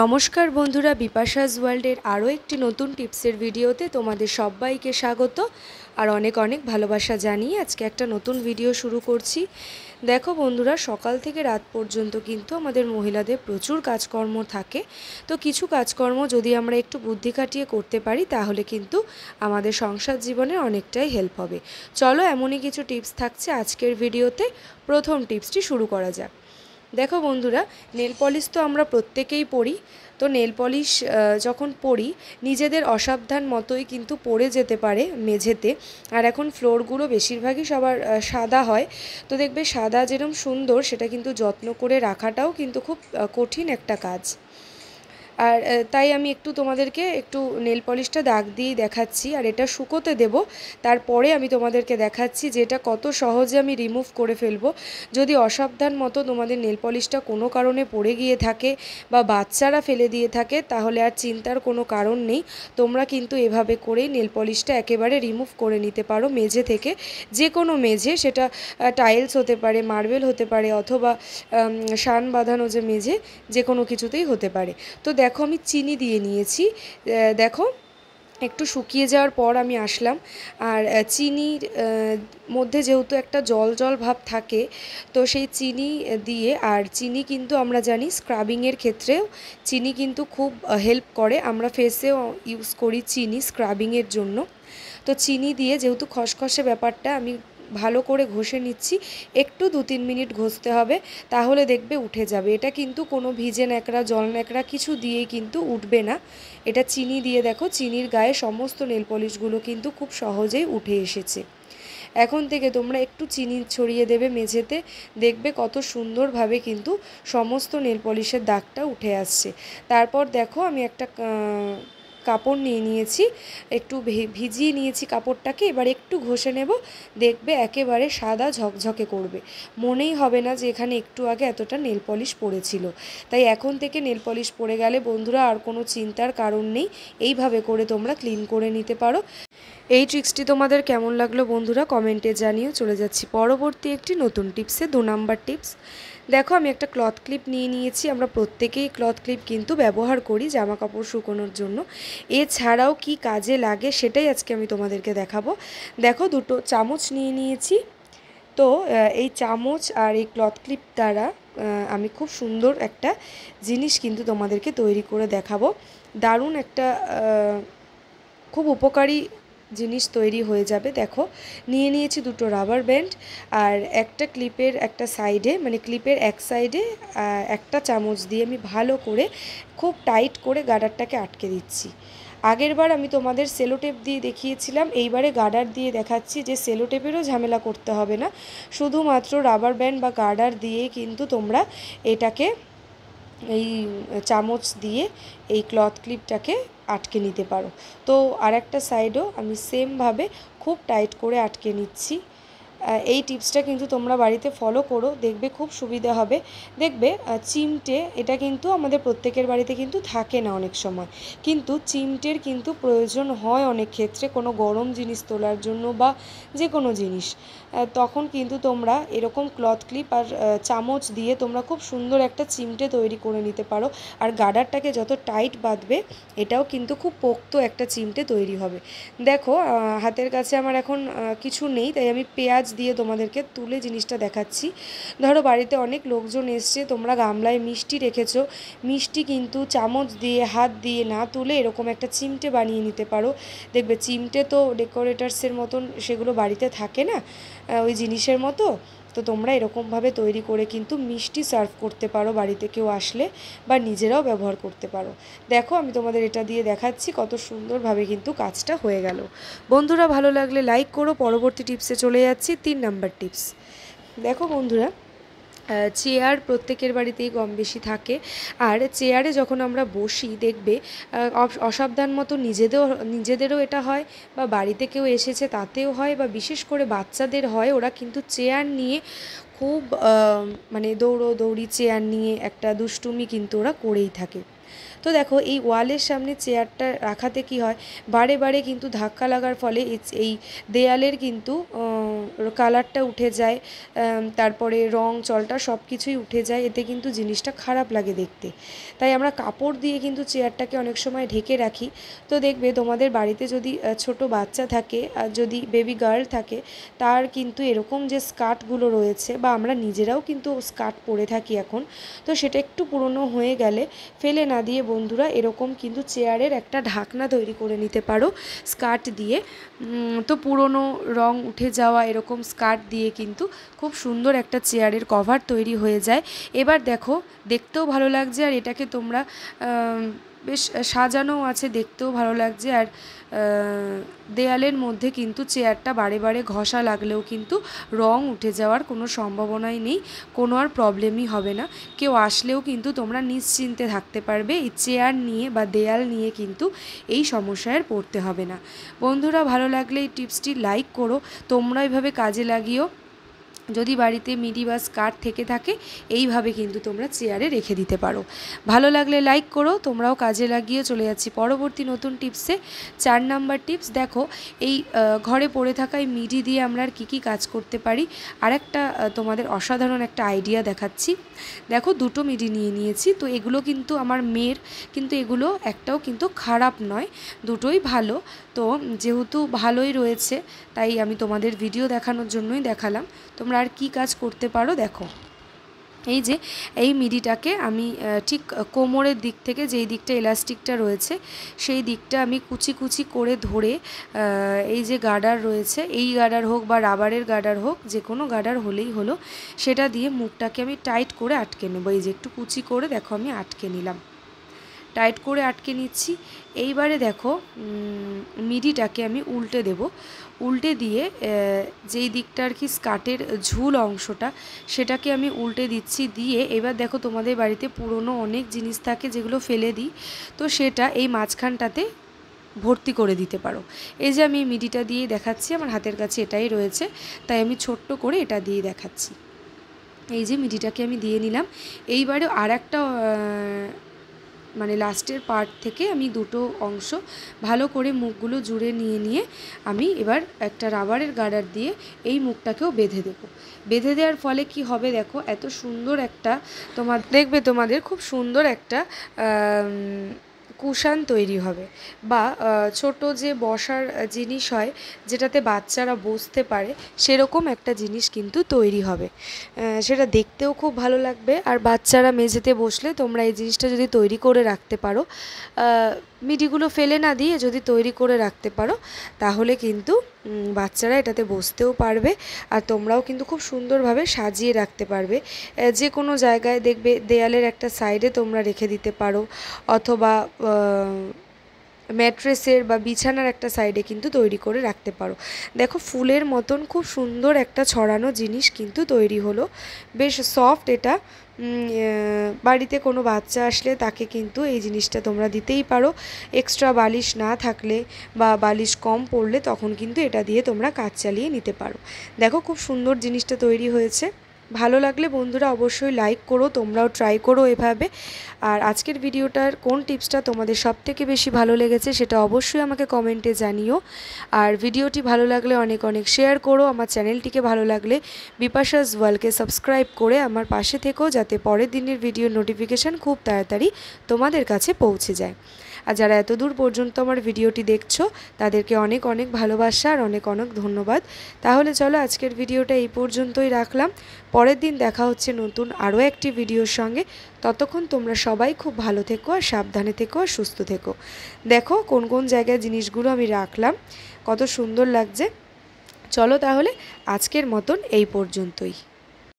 নমস্কার বন্ধুরা বিপাশাস ওয়ার্ল্ডের আরও একটি নতুন টিপসের ভিডিওতে তোমাদের সবাইকে স্বাগত আর অনেক অনেক ভালোবাসা জানিয়ে আজকে একটা নতুন ভিডিও শুরু করছি দেখো বন্ধুরা সকাল থেকে রাত পর্যন্ত কিন্তু আমাদের মহিলাদের প্রচুর কাজকর্ম থাকে তো কিছু কাজকর্ম যদি আমরা একটু বুদ্ধি কাটিয়ে করতে পারি তাহলে কিন্তু আমাদের সংসার জীবনে অনেকটাই হেল্প হবে চলো এমনই কিছু টিপস থাকছে আজকের ভিডিওতে প্রথম টিপসটি শুরু করা যাক দেখো বন্ধুরা নেল পলিশ তো আমরা প্রত্যেকেই পড়ি তো নেল পলিশ যখন পরি নিজেদের অসাবধান মতোই কিন্তু পড়ে যেতে পারে মেঝেতে আর এখন ফ্লোরগুলো বেশিরভাগই সবার সাদা হয় তো দেখবে সাদা যেরকম সুন্দর সেটা কিন্তু যত্ন করে রাখাটাও কিন্তু খুব কঠিন একটা কাজ আর তাই আমি একটু তোমাদেরকে একটু নেল পলিশটা দাগ দিয়ে দেখাচ্ছি আর এটা শুকোতে দেব তারপরে আমি তোমাদেরকে দেখাচ্ছি যে এটা কত সহজে আমি রিমুভ করে ফেলবো যদি অসাবধান মতো তোমাদের নেল পলিশটা কোনো কারণে পড়ে গিয়ে থাকে বা বাচ্চারা ফেলে দিয়ে থাকে তাহলে আর চিন্তার কোনো কারণ নেই তোমরা কিন্তু এভাবে করেই নেল পলিশটা একেবারে রিমুভ করে নিতে পারো মেঝে থেকে যে কোনো মেঝে সেটা টাইলস হতে পারে মার্বেল হতে পারে অথবা সান বাঁধানো যে মেঝে যে কোনো কিছুতেই হতে পারে তো দেখ দেখো আমি চিনি দিয়ে নিয়েছি দেখো একটু শুকিয়ে যাওয়ার পর আমি আসলাম আর চিনির মধ্যে যেহেতু একটা জল জল ভাব থাকে তো সেই চিনি দিয়ে আর চিনি কিন্তু আমরা জানি স্ক্রাবিংয়ের ক্ষেত্রেও চিনি কিন্তু খুব হেল্প করে আমরা ফেসেও ইউজ করি চিনি স্ক্রাবিংয়ের জন্য তো চিনি দিয়ে যেহেতু খসখসে ব্যাপারটা আমি ভালো করে ঘষে নিচ্ছি একটু দু তিন মিনিট ঘষতে হবে তাহলে দেখবে উঠে যাবে এটা কিন্তু কোনো ভিজে ন্যাকড়া জল ন্যাকড়া কিছু দিয়েই কিন্তু উঠবে না এটা চিনি দিয়ে দেখো চিনির গায়ে সমস্ত নেল পলিশগুলো কিন্তু খুব সহজেই উঠে এসেছে এখন থেকে তোমরা একটু চিনি ছড়িয়ে দেবে মেঝেতে দেখবে কত সুন্দরভাবে কিন্তু সমস্ত নেল পলিশের দাগটা উঠে আসছে তারপর দেখো আমি একটা কাপড় নিয়ে নিয়েছি একটু ভিজিয়ে নিয়েছি কাপড়টাকে এবার একটু ঘষে নেব দেখবে একেবারে সাদা ঝকঝকে করবে মনেই হবে না যে এখানে একটু আগে এতটা নেল পলিশ পড়েছিল তাই এখন থেকে নেল পলিশ পড়ে গেলে বন্ধুরা আর কোনো চিন্তার কারণ নেই এইভাবে করে তোমরা ক্লিন করে নিতে পারো এই ট্রিক্সটি তোমাদের কেমন লাগলো বন্ধুরা কমেন্টে জানিয়ে চলে যাচ্ছি পরবর্তী একটি নতুন টিপসে দু নাম্বার টিপস দেখো আমি একটা ক্লথ ক্লিপ নিয়ে নিয়েছি আমরা প্রত্যেকেই ক্লথ ক্লিপ কিন্তু ব্যবহার করি জামা কাপড় শুকোনোর জন্য এছাড়াও কি কাজে লাগে সেটাই আজকে আমি তোমাদেরকে দেখাবো দেখো দুটো চামচ নিয়ে নিয়েছি তো এই চামচ আর এই ক্লথ ক্লিপ দ্বারা আমি খুব সুন্দর একটা জিনিস কিন্তু তোমাদেরকে তৈরি করে দেখাবো দারুণ একটা খুব উপকারী জিনিস তৈরি হয়ে যাবে দেখো নিয়ে নিয়েছি দুটো রাবার ব্যান্ড আর একটা ক্লিপের একটা সাইডে মানে ক্লিপের এক সাইডে একটা চামচ দিয়ে আমি ভালো করে খুব টাইট করে গাডারটাকে আটকে দিচ্ছি আগেরবার আমি তোমাদের সেলোটেপ দিয়ে দেখিয়েছিলাম এইবারে গার্ডার দিয়ে দেখাচ্ছি যে সেলোটেপেরও ঝামেলা করতে হবে না শুধুমাত্র রাবার ব্যান্ড বা গার্ডার দিয়ে কিন্তু তোমরা এটাকে এই চামচ দিয়ে এই ক্লথ ক্লিপটাকে আটকে নিতে পারো তো আর একটা সাইডও আমি সেমভাবে খুব টাইট করে আটকে নিচ্ছি এই টিপসটা কিন্তু তোমরা বাড়িতে ফলো করো দেখবে খুব সুবিধা হবে দেখবে চিমটে এটা কিন্তু আমাদের প্রত্যেকের বাড়িতে কিন্তু থাকে না অনেক সময় কিন্তু চিমটের কিন্তু প্রয়োজন হয় অনেক ক্ষেত্রে কোনো গরম জিনিস তোলার জন্য বা যে কোনো জিনিস তখন কিন্তু তোমরা এরকম ক্লথ ক্লিপ আর চামচ দিয়ে তোমরা খুব সুন্দর একটা চিমটে তৈরি করে নিতে পারো আর গার্ডারটাকে যত টাইট বাঁধবে এটাও কিন্তু খুব পোক্ত একটা চিমটে তৈরি হবে দেখো হাতের কাছে আমার এখন কিছু নেই তাই আমি পেঁয়াজ দিয়ে তোমাদেরকে তুলে জিনিসটা দেখাচ্ছি ধরো বাড়িতে অনেক লোকজন এসছে তোমরা গামলায় মিষ্টি রেখেছো মিষ্টি কিন্তু চামচ দিয়ে হাত দিয়ে না তুলে এরকম একটা চিমটে বানিয়ে নিতে পারো দেখবে চিমটে তো ডেকোরেটার্সের মতন সেগুলো বাড়িতে থাকে না ওই জিনিসের মতো তো তোমরা এরকমভাবে তৈরি করে কিন্তু মিষ্টি সার্ভ করতে পারো বাড়িতে কেউ আসলে বা নিজেরাও ব্যবহার করতে পারো দেখো আমি তোমাদের এটা দিয়ে দেখাচ্ছি কত সুন্দরভাবে কিন্তু কাজটা হয়ে গেল বন্ধুরা ভালো লাগলে লাইক করো পরবর্তী টিপসে চলে যাচ্ছি তিন নাম্বার টিপস দেখো বন্ধুরা চেয়ার প্রত্যেকের বাড়িতেই কম বেশি থাকে আর চেয়ারে যখন আমরা বসি দেখবে অসাবধান মতো নিজেদেরও নিজেদেরও এটা হয় বা বাড়িতে কেউ এসেছে তাতেও হয় বা বিশেষ করে বাচ্চাদের হয় ওরা কিন্তু চেয়ার নিয়ে খুব মানে দৌড়ো দৌড়ি চেয়ার নিয়ে একটা দুষ্টুমি কিন্তু ওরা করেই থাকে তো দেখো এই ওয়ালের সামনে চেয়ারটা রাখাতে কি হয় বারে বারে কিন্তু ধাক্কা লাগার ফলে এই দেয়ালের কিন্তু কালারটা উঠে যায় তারপরে রং চলটা সব কিছুই উঠে যায় এতে কিন্তু জিনিসটা খারাপ লাগে দেখতে তাই আমরা কাপড় দিয়ে কিন্তু চেয়ারটাকে অনেক সময় ঢেকে রাখি তো দেখবে তোমাদের বাড়িতে যদি ছোট বাচ্চা থাকে আর যদি বেবি গার্ল থাকে তার কিন্তু এরকম যে স্কার্টগুলো রয়েছে বা আমরা নিজেরাও কিন্তু স্কার্ট পরে থাকি এখন তো সেটা একটু পুরনো হয়ে গেলে ফেলে না দিয়ে বন্ধুরা এরকম কিন্তু চেয়ারের একটা ঢাকনা তৈরি করে নিতে পারো স্কার্ট দিয়ে তো পুরনো রং উঠে যাওয়া এরকম স্কার্ট দিয়ে কিন্তু খুব সুন্দর একটা চেয়ারের কভার তৈরি হয়ে যায় এবার দেখো দেখতেও ভালো লাগছে আর এটাকে তোমরা বেশ সাজানোও আছে দেখতেও ভালো লাগছে আর দেয়ালের মধ্যে কিন্তু চেয়ারটা বারে বারে ঘষা লাগলেও কিন্তু রং উঠে যাওয়ার কোনো সম্ভাবনাই নেই কোনো আর প্রবলেমই হবে না কেউ আসলেও কিন্তু তোমরা নিশ্চিন্তে থাকতে পারবে এই চেয়ার নিয়ে বা দেয়াল নিয়ে কিন্তু এই সমস্যায় পড়তে হবে না বন্ধুরা ভালো লাগলে এই টিপসটি লাইক করো তোমরা এভাবে কাজে লাগিও যদি বাড়িতে মিডি বাস স্কার্ট থেকে থাকে এইভাবে কিন্তু তোমরা চেয়ারে রেখে দিতে পারো ভালো লাগলে লাইক করো তোমরাও কাজে লাগিয়ে চলে যাচ্ছি পরবর্তী নতুন টিপসে চার নাম্বার টিপস দেখো এই ঘরে পড়ে থাকা এই মিডি দিয়ে আমরা আর কী কী কাজ করতে পারি আর একটা তোমাদের অসাধারণ একটা আইডিয়া দেখাচ্ছি দেখো দুটো মিডি নিয়ে নিয়েছি তো এগুলো কিন্তু আমার মেয়ের কিন্তু এগুলো একটাও কিন্তু খারাপ নয় দুটোই ভালো তো যেহেতু ভালোই রয়েছে তাই আমি তোমাদের ভিডিও দেখানোর জন্যই দেখালাম তোমরা আর কি কাজ করতে পারো দেখো এই যে এই মিডিটাকে আমি ঠিক কোমরের দিক থেকে যেই দিকটা ইলাস্টিকটা রয়েছে সেই দিকটা আমি কুচি কুচি করে ধরে এই যে গার্ডার রয়েছে এই গার্ডার হোক বা রাবারের গার্ডার হোক যে কোনো গার্ডার হলেই হলো সেটা দিয়ে মুখটাকে আমি টাইট করে আটকে নেবো এই যে একটু কুচি করে দেখো আমি আটকে নিলাম টাইট করে আটকে নিচ্ছি এইবারে দেখো মিডিটাকে আমি উল্টে দেব উল্টে দিয়ে যেই দিকটা আর কি স্কার্টের ঝুল অংশটা সেটাকে আমি উল্টে দিচ্ছি দিয়ে এবার দেখো তোমাদের বাড়িতে পুরনো অনেক জিনিস থাকে যেগুলো ফেলে দিই তো সেটা এই মাঝখানটাতে ভর্তি করে দিতে পারো এই যে আমি মিডিটা দিয়ে দেখাচ্ছি আমার হাতের কাছে এটাই রয়েছে তাই আমি ছোট্ট করে এটা দিয়ে দেখাচ্ছি এই যে মিডিটাকে আমি দিয়ে নিলাম এইবারে আর একটা মানে লাস্টের পার্ট থেকে আমি দুটো অংশ ভালো করে মুখগুলো জুড়ে নিয়ে নিয়ে আমি এবার একটা রাবারের গার্ডার দিয়ে এই মুখটাকেও বেঁধে দেব বেঁধে দেওয়ার ফলে কি হবে দেখো এত সুন্দর একটা তোমার দেখবে তোমাদের খুব সুন্দর একটা কুশান তৈরি হবে বা ছোট যে বসার জিনিস হয় যেটাতে বাচ্চারা বসতে পারে সেরকম একটা জিনিস কিন্তু তৈরি হবে সেটা দেখতেও খুব ভালো লাগবে আর বাচ্চারা মেঝেতে বসলে তোমরা এই জিনিসটা যদি তৈরি করে রাখতে পারো মিডিগুলো ফেলে না দিয়ে যদি তৈরি করে রাখতে পারো তাহলে কিন্তু বাচ্চারা এটাতে বসতেও পারবে আর তোমরাও কিন্তু খুব সুন্দরভাবে সাজিয়ে রাখতে পারবে যে কোনো জায়গায় দেখবে দেয়ালের একটা সাইডে তোমরা রেখে দিতে পারো অথবা ম্যাট্রেসের বা বিছানার একটা সাইডে কিন্তু তৈরি করে রাখতে পারো দেখো ফুলের মতন খুব সুন্দর একটা ছড়ানো জিনিস কিন্তু তৈরি হলো বেশ সফট এটা বাড়িতে কোনো বাচ্চা আসলে তাকে কিন্তু এই জিনিসটা তোমরা দিতেই পারো এক্সট্রা বালিশ না থাকলে বা বালিশ কম পড়লে তখন কিন্তু এটা দিয়ে তোমরা কাজ চালিয়ে নিতে পারো দেখো খুব সুন্দর জিনিসটা তৈরি হয়েছে ভালো লাগলে বন্ধুরা অবশ্যই লাইক করো তোমরাও ট্রাই করো এভাবে আর আজকের ভিডিওটার কোন টিপসটা তোমাদের সবথেকে বেশি ভালো লেগেছে সেটা অবশ্যই আমাকে কমেন্টে জানিও আর ভিডিওটি ভালো লাগলে অনেক অনেক শেয়ার করো আমার চ্যানেলটিকে ভালো লাগলে বিপাশাস ওয়ালকে সাবস্ক্রাইব করে আমার পাশে থেকো যাতে পরের দিনের ভিডিও নোটিফিকেশান খুব তাড়াতাড়ি তোমাদের কাছে পৌঁছে যায় আর যারা এত দূর পর্যন্ত আমার ভিডিওটি দেখছো তাদেরকে অনেক অনেক ভালোবাসা আর অনেক অনেক ধন্যবাদ তাহলে চলো আজকের ভিডিওটা এই পর্যন্তই রাখলাম পরের দিন দেখা হচ্ছে নতুন আরও একটি ভিডিওর সঙ্গে ততক্ষণ তোমরা সবাই খুব ভালো থেকো আর সাবধানে থেকো আর সুস্থ থেকো দেখো কোন কোন জায়গায় জিনিসগুলো আমি রাখলাম কত সুন্দর লাগছে চলো তাহলে আজকের মতন এই পর্যন্তই